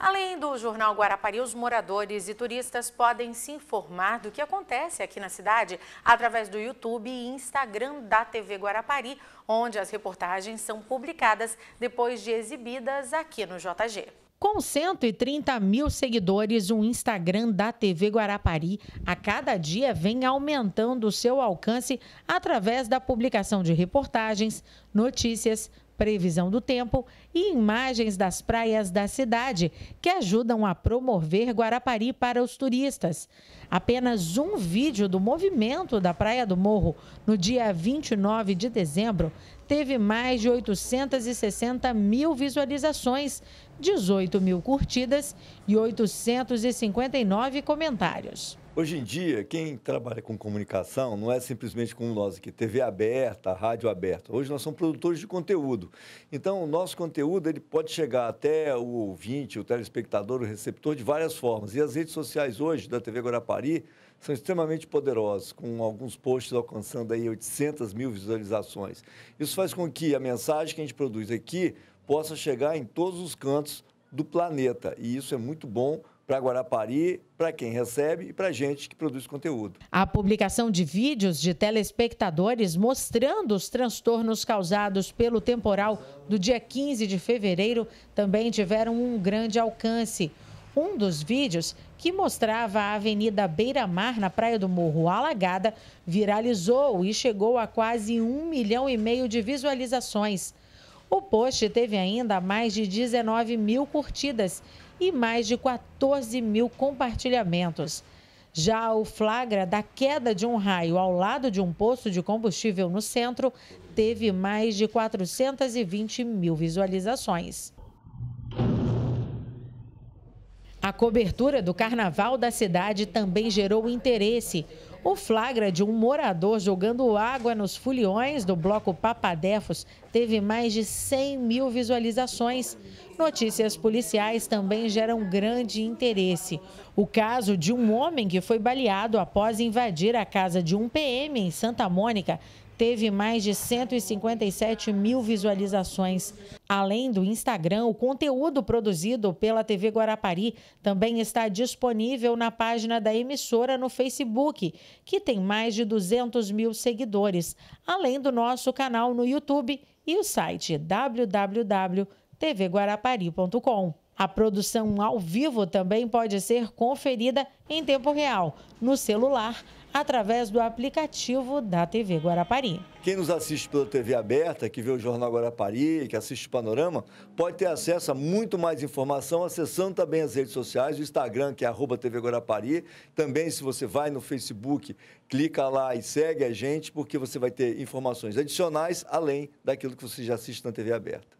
Além do jornal Guarapari, os moradores e turistas podem se informar do que acontece aqui na cidade através do YouTube e Instagram da TV Guarapari, onde as reportagens são publicadas depois de exibidas aqui no JG. Com 130 mil seguidores, o Instagram da TV Guarapari a cada dia vem aumentando seu alcance através da publicação de reportagens, notícias, previsão do tempo e imagens das praias da cidade, que ajudam a promover Guarapari para os turistas. Apenas um vídeo do movimento da Praia do Morro no dia 29 de dezembro teve mais de 860 mil visualizações, 18 mil curtidas e 859 comentários. Hoje em dia, quem trabalha com comunicação não é simplesmente como nós aqui, TV aberta, rádio aberta. Hoje nós somos produtores de conteúdo. Então, o nosso conteúdo ele pode chegar até o ouvinte, o telespectador, o receptor de várias formas. E as redes sociais hoje da TV Guarapari são extremamente poderosas, com alguns posts alcançando aí 800 mil visualizações. Isso faz com que a mensagem que a gente produz aqui possa chegar em todos os cantos do planeta. E isso é muito bom para Guarapari, para quem recebe e para a gente que produz conteúdo. A publicação de vídeos de telespectadores mostrando os transtornos causados pelo temporal do dia 15 de fevereiro também tiveram um grande alcance um dos vídeos que mostrava a Avenida Beira Mar, na Praia do Morro Alagada, viralizou e chegou a quase um milhão e meio de visualizações. O post teve ainda mais de 19 mil curtidas e mais de 14 mil compartilhamentos. Já o flagra da queda de um raio ao lado de um posto de combustível no centro teve mais de 420 mil visualizações. A cobertura do carnaval da cidade também gerou interesse. O flagra de um morador jogando água nos foliões do bloco Papadefos teve mais de 100 mil visualizações. Notícias policiais também geram grande interesse. O caso de um homem que foi baleado após invadir a casa de um PM em Santa Mônica teve mais de 157 mil visualizações. Além do Instagram, o conteúdo produzido pela TV Guarapari também está disponível na página da emissora no Facebook, que tem mais de 200 mil seguidores, além do nosso canal no YouTube e o site www.tvguarapari.com. A produção ao vivo também pode ser conferida em tempo real, no celular, através do aplicativo da TV Guarapari. Quem nos assiste pela TV aberta, que vê o Jornal Guarapari, que assiste o Panorama, pode ter acesso a muito mais informação acessando também as redes sociais, o Instagram, que é arroba TV Guarapari. Também, se você vai no Facebook, clica lá e segue a gente, porque você vai ter informações adicionais, além daquilo que você já assiste na TV aberta.